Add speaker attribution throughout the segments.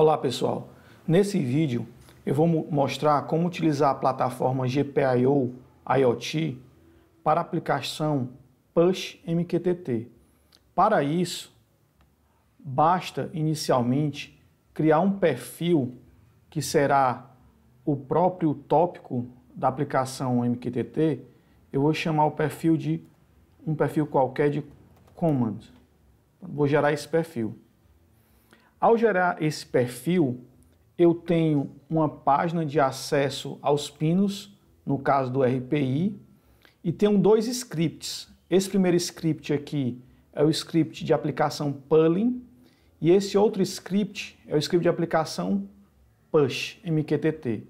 Speaker 1: Olá pessoal, nesse vídeo eu vou mostrar como utilizar a plataforma GPIO IoT para a aplicação Push MQTT. Para isso, basta inicialmente criar um perfil que será o próprio tópico da aplicação MQTT. Eu vou chamar o perfil de um perfil qualquer de command. Vou gerar esse perfil. Ao gerar esse perfil, eu tenho uma página de acesso aos pinos, no caso do RPI, e tenho dois scripts. Esse primeiro script aqui é o script de aplicação Pulling, e esse outro script é o script de aplicação Push, MQTT.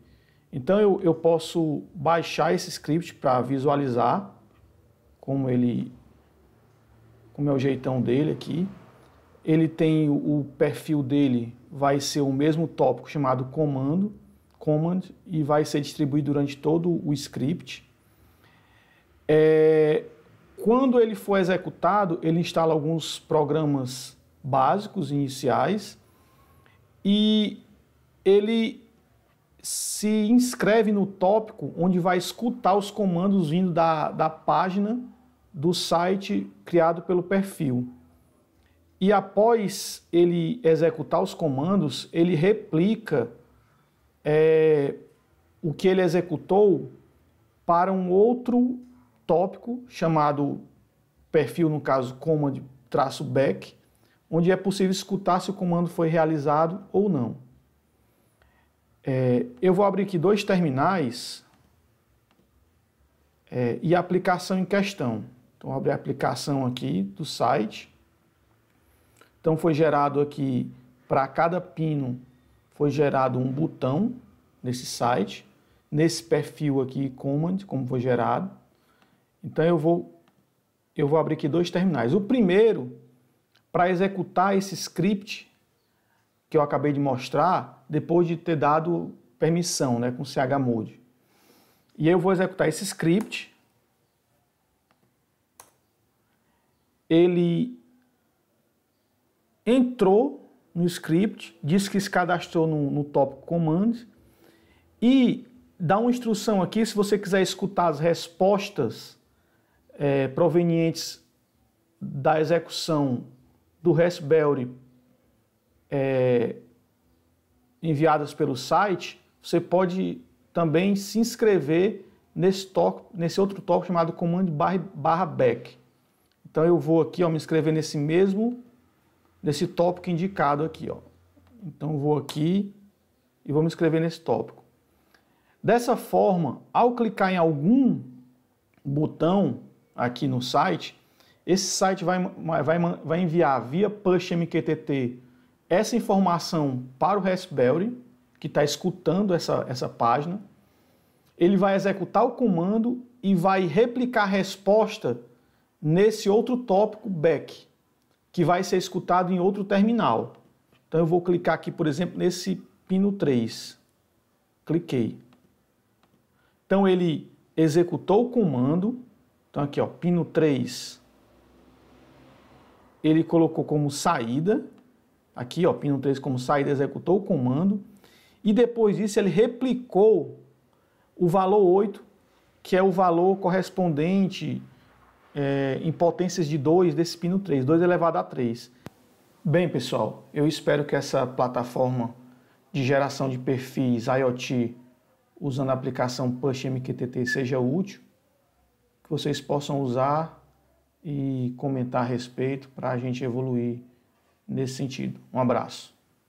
Speaker 1: Então eu, eu posso baixar esse script para visualizar como ele, como é o jeitão dele aqui ele tem o perfil dele, vai ser o mesmo tópico chamado comando, command, e vai ser distribuído durante todo o script. É, quando ele for executado, ele instala alguns programas básicos iniciais e ele se inscreve no tópico onde vai escutar os comandos vindo da, da página do site criado pelo perfil e após ele executar os comandos, ele replica é, o que ele executou para um outro tópico chamado perfil, no caso, command-back, onde é possível escutar se o comando foi realizado ou não. É, eu vou abrir aqui dois terminais é, e a aplicação em questão. Então, vou abrir a aplicação aqui do site. Então foi gerado aqui, para cada pino, foi gerado um botão nesse site, nesse perfil aqui, command, como foi gerado. Então eu vou, eu vou abrir aqui dois terminais. O primeiro, para executar esse script que eu acabei de mostrar, depois de ter dado permissão né, com chmod. E eu vou executar esse script. Ele entrou no script, diz que se cadastrou no, no tópico commands e dá uma instrução aqui, se você quiser escutar as respostas é, provenientes da execução do Raspberry é, enviadas pelo site, você pode também se inscrever nesse, toque, nesse outro toque chamado comando barra, barra back. Então eu vou aqui, ó, me inscrever nesse mesmo nesse tópico indicado aqui. Ó. Então vou aqui e vamos escrever nesse tópico. Dessa forma, ao clicar em algum botão aqui no site, esse site vai, vai, vai enviar via push MQTT essa informação para o Raspberry, que está escutando essa, essa página. Ele vai executar o comando e vai replicar a resposta nesse outro tópico back que vai ser escutado em outro terminal. Então eu vou clicar aqui, por exemplo, nesse pino 3. Cliquei. Então ele executou o comando. Então aqui, ó, pino 3. Ele colocou como saída. Aqui, ó, pino 3 como saída, executou o comando. E depois disso ele replicou o valor 8, que é o valor correspondente é, em potências de 2 desse pino 3, 2 elevado a 3. Bem, pessoal, eu espero que essa plataforma de geração de perfis IoT usando a aplicação Push MQTT seja útil, que vocês possam usar e comentar a respeito para a gente evoluir nesse sentido. Um abraço.